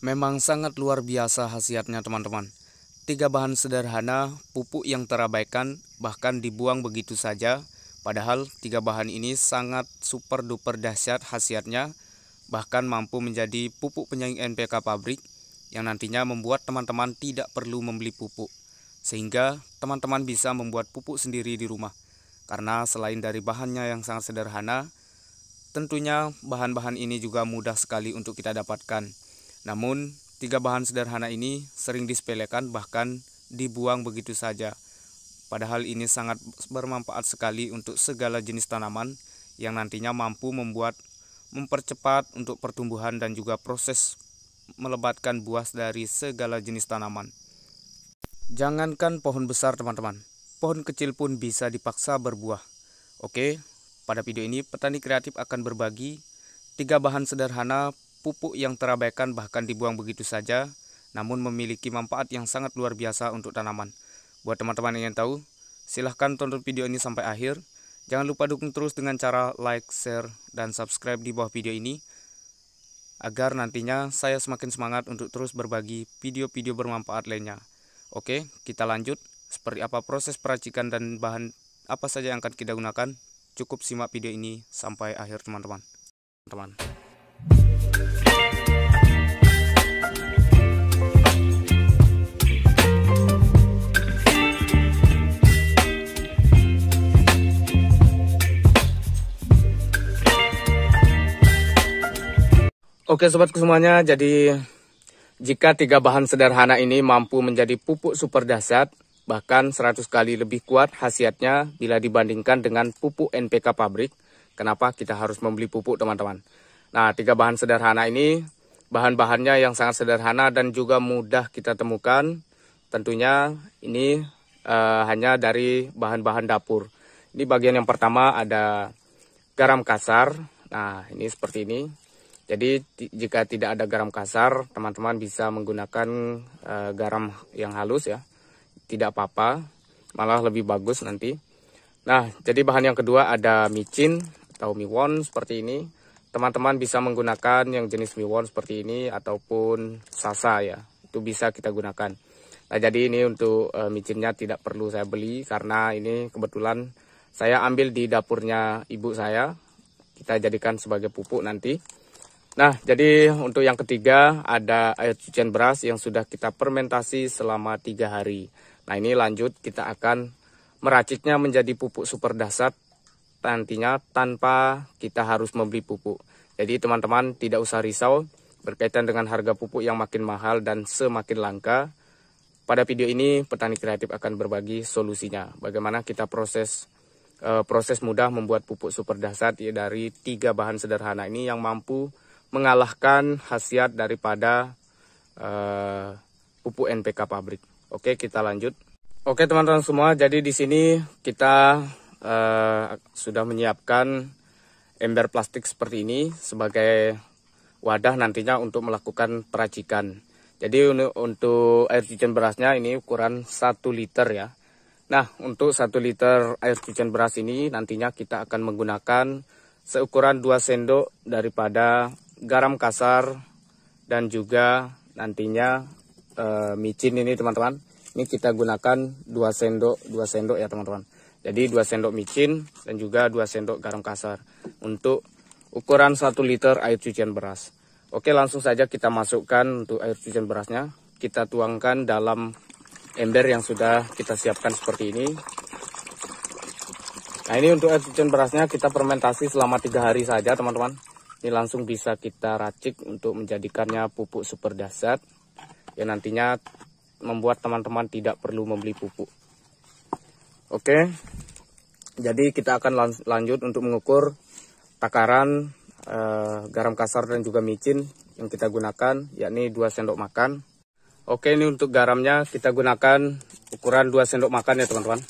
Memang sangat luar biasa khasiatnya teman-teman. Tiga bahan sederhana, pupuk yang terabaikan, bahkan dibuang begitu saja. Padahal tiga bahan ini sangat super duper dahsyat khasiatnya, bahkan mampu menjadi pupuk penyaing NPK pabrik yang nantinya membuat teman-teman tidak perlu membeli pupuk. Sehingga teman-teman bisa membuat pupuk sendiri di rumah. Karena selain dari bahannya yang sangat sederhana, tentunya bahan-bahan ini juga mudah sekali untuk kita dapatkan. Namun, tiga bahan sederhana ini sering disepelekan bahkan dibuang begitu saja. Padahal ini sangat bermanfaat sekali untuk segala jenis tanaman yang nantinya mampu membuat mempercepat untuk pertumbuhan dan juga proses melebatkan buah dari segala jenis tanaman. Jangankan pohon besar teman-teman, pohon kecil pun bisa dipaksa berbuah. Oke, pada video ini petani kreatif akan berbagi tiga bahan sederhana pupuk yang terabaikan bahkan dibuang begitu saja, namun memiliki manfaat yang sangat luar biasa untuk tanaman. Buat teman-teman yang ingin tahu, silahkan tonton video ini sampai akhir. Jangan lupa dukung terus dengan cara like, share, dan subscribe di bawah video ini, agar nantinya saya semakin semangat untuk terus berbagi video-video bermanfaat lainnya. Oke, kita lanjut. Seperti apa proses peracikan dan bahan apa saja yang akan kita gunakan, cukup simak video ini sampai akhir teman-teman. Teman. -teman. teman. Oke sobatku semuanya, jadi jika tiga bahan sederhana ini mampu menjadi pupuk super dahsyat, bahkan 100 kali lebih kuat khasiatnya bila dibandingkan dengan pupuk NPK pabrik, kenapa kita harus membeli pupuk teman-teman? Nah, tiga bahan sederhana ini, bahan-bahannya yang sangat sederhana dan juga mudah kita temukan, tentunya ini uh, hanya dari bahan-bahan dapur. Ini bagian yang pertama ada garam kasar, nah ini seperti ini, jadi jika tidak ada garam kasar, teman-teman bisa menggunakan e, garam yang halus ya. Tidak apa-apa, malah lebih bagus nanti. Nah, jadi bahan yang kedua ada micin atau miwon seperti ini. Teman-teman bisa menggunakan yang jenis miwon seperti ini ataupun sasa ya. Itu bisa kita gunakan. Nah, jadi ini untuk e, micinnya tidak perlu saya beli karena ini kebetulan saya ambil di dapurnya ibu saya. Kita jadikan sebagai pupuk nanti. Nah, jadi untuk yang ketiga ada air cucian beras yang sudah kita fermentasi selama tiga hari. Nah, ini lanjut kita akan meraciknya menjadi pupuk super dasar nantinya tanpa kita harus membeli pupuk. Jadi teman-teman tidak usah risau berkaitan dengan harga pupuk yang makin mahal dan semakin langka. Pada video ini petani kreatif akan berbagi solusinya. Bagaimana kita proses eh, proses mudah membuat pupuk super dasar ya, dari tiga bahan sederhana ini yang mampu mengalahkan khasiat daripada uh, pupuk NPK pabrik. Oke, kita lanjut. Oke, teman-teman semua, jadi di sini kita uh, sudah menyiapkan ember plastik seperti ini sebagai wadah nantinya untuk melakukan peracikan. Jadi untuk air cucian berasnya ini ukuran 1 liter ya. Nah, untuk 1 liter air cucian beras ini nantinya kita akan menggunakan seukuran 2 sendok daripada garam kasar dan juga nantinya e, micin ini teman-teman. Ini kita gunakan 2 sendok, 2 sendok ya teman-teman. Jadi 2 sendok micin dan juga 2 sendok garam kasar untuk ukuran 1 liter air cucian beras. Oke, langsung saja kita masukkan untuk air cucian berasnya. Kita tuangkan dalam ember yang sudah kita siapkan seperti ini. Nah, ini untuk air cucian berasnya kita fermentasi selama 3 hari saja, teman-teman. Ini langsung bisa kita racik untuk menjadikannya pupuk super dasar yang nantinya membuat teman-teman tidak perlu membeli pupuk. Oke, jadi kita akan lanjut untuk mengukur takaran eh, garam kasar dan juga micin yang kita gunakan, yakni 2 sendok makan. Oke, ini untuk garamnya kita gunakan ukuran 2 sendok makan ya teman-teman.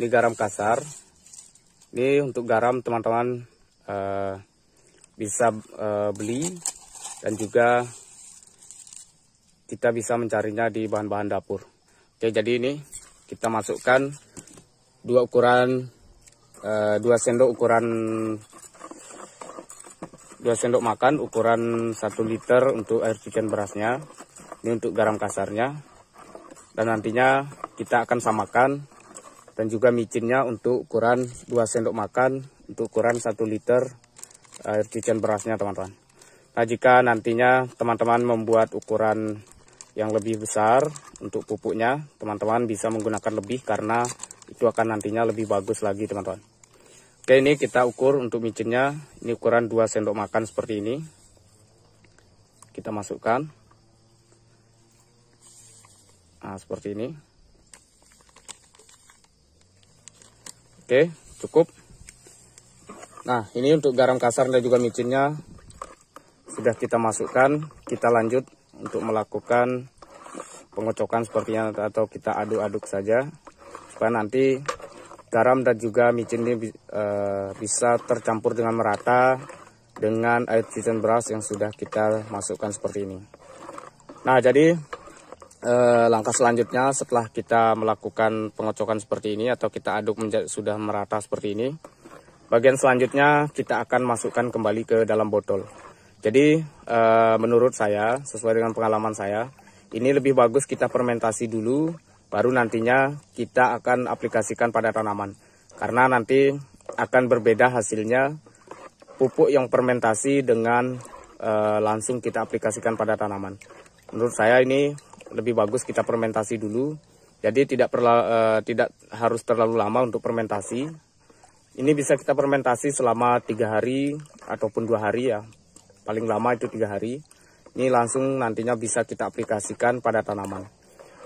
Ini garam kasar. Ini untuk garam teman-teman eh, bisa uh, beli dan juga kita bisa mencarinya di bahan-bahan dapur. Oke, jadi ini kita masukkan dua ukuran uh, dua sendok ukuran dua sendok makan ukuran satu liter untuk air cucian berasnya. Ini untuk garam kasarnya. Dan nantinya kita akan samakan dan juga micinnya untuk ukuran dua sendok makan untuk ukuran satu liter air cucian berasnya teman-teman. Nah jika nantinya teman-teman membuat ukuran yang lebih besar untuk pupuknya, teman-teman bisa menggunakan lebih karena itu akan nantinya lebih bagus lagi teman-teman. Oke ini kita ukur untuk micinnya, ini ukuran 2 sendok makan seperti ini. Kita masukkan. Nah seperti ini. Oke cukup. Nah, ini untuk garam kasar dan juga micinnya sudah kita masukkan. Kita lanjut untuk melakukan pengocokan sepertinya atau kita aduk-aduk saja supaya nanti garam dan juga micin ini e, bisa tercampur dengan merata dengan air season beras yang sudah kita masukkan seperti ini. Nah, jadi e, langkah selanjutnya setelah kita melakukan pengocokan seperti ini atau kita aduk menjadi sudah merata seperti ini, Bagian selanjutnya kita akan masukkan kembali ke dalam botol. Jadi eh, menurut saya, sesuai dengan pengalaman saya, ini lebih bagus kita fermentasi dulu, baru nantinya kita akan aplikasikan pada tanaman. Karena nanti akan berbeda hasilnya pupuk yang fermentasi dengan eh, langsung kita aplikasikan pada tanaman. Menurut saya ini lebih bagus kita fermentasi dulu. Jadi tidak perla, eh, tidak harus terlalu lama untuk fermentasi ini bisa kita fermentasi selama tiga hari ataupun dua hari ya. Paling lama itu tiga hari. Ini langsung nantinya bisa kita aplikasikan pada tanaman.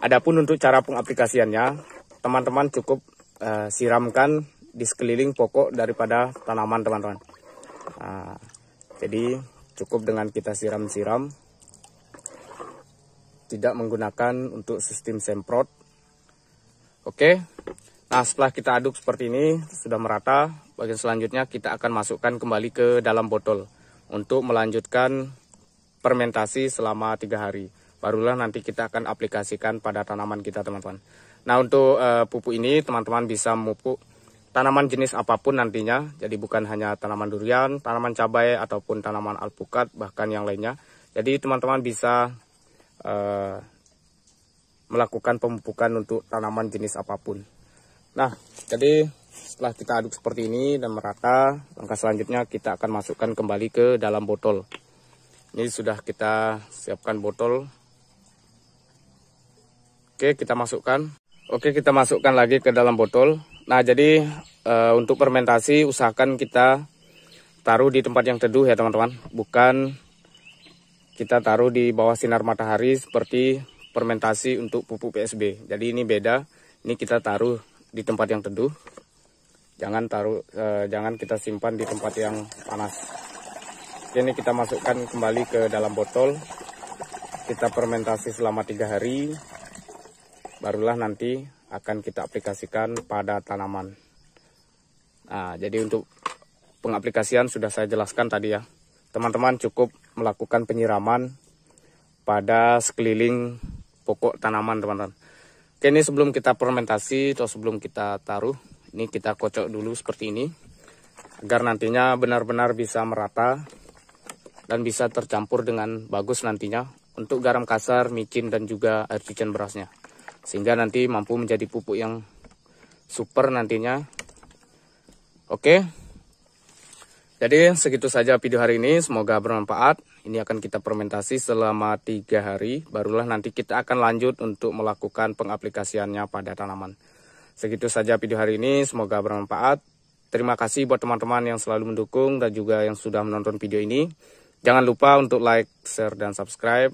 Adapun untuk cara pengaplikasiannya, teman-teman cukup uh, siramkan di sekeliling pokok daripada tanaman teman-teman. Nah, jadi cukup dengan kita siram-siram, tidak menggunakan untuk sistem semprot. Oke. Okay. Nah setelah kita aduk seperti ini sudah merata, bagian selanjutnya kita akan masukkan kembali ke dalam botol untuk melanjutkan fermentasi selama tiga hari. Barulah nanti kita akan aplikasikan pada tanaman kita teman-teman. Nah untuk uh, pupuk ini teman-teman bisa memupuk tanaman jenis apapun nantinya. Jadi bukan hanya tanaman durian, tanaman cabai ataupun tanaman alpukat bahkan yang lainnya. Jadi teman-teman bisa uh, melakukan pemupukan untuk tanaman jenis apapun. Nah, jadi setelah kita aduk seperti ini dan merata, langkah selanjutnya kita akan masukkan kembali ke dalam botol. Ini sudah kita siapkan botol. Oke, kita masukkan. Oke, kita masukkan lagi ke dalam botol. Nah, jadi e, untuk fermentasi usahakan kita taruh di tempat yang teduh ya teman-teman. Bukan kita taruh di bawah sinar matahari seperti fermentasi untuk pupuk PSB. Jadi ini beda. Ini kita taruh di tempat yang teduh. Jangan taruh, eh, jangan kita simpan di tempat yang panas. Ini kita masukkan kembali ke dalam botol. Kita fermentasi selama tiga hari. Barulah nanti akan kita aplikasikan pada tanaman. Nah, jadi untuk pengaplikasian sudah saya jelaskan tadi ya. Teman-teman cukup melakukan penyiraman pada sekeliling pokok tanaman teman-teman. Oke, ini sebelum kita fermentasi atau sebelum kita taruh, ini kita kocok dulu seperti ini agar nantinya benar-benar bisa merata dan bisa tercampur dengan bagus nantinya untuk garam kasar, micin dan juga air cucian berasnya. Sehingga nanti mampu menjadi pupuk yang super nantinya. Oke, jadi segitu saja video hari ini, semoga bermanfaat. Ini akan kita fermentasi selama tiga hari, barulah nanti kita akan lanjut untuk melakukan pengaplikasiannya pada tanaman. Segitu saja video hari ini, semoga bermanfaat. Terima kasih buat teman-teman yang selalu mendukung dan juga yang sudah menonton video ini. Jangan lupa untuk like, share, dan subscribe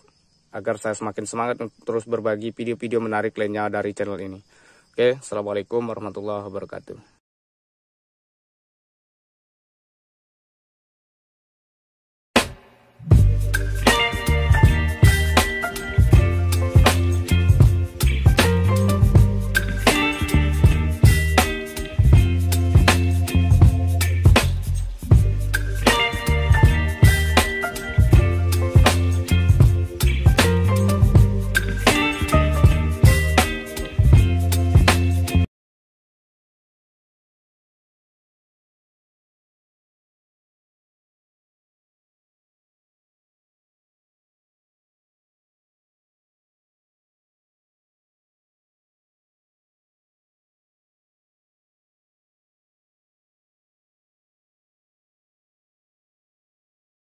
agar saya semakin semangat untuk terus berbagi video-video menarik lainnya dari channel ini. Oke, Assalamualaikum warahmatullahi wabarakatuh.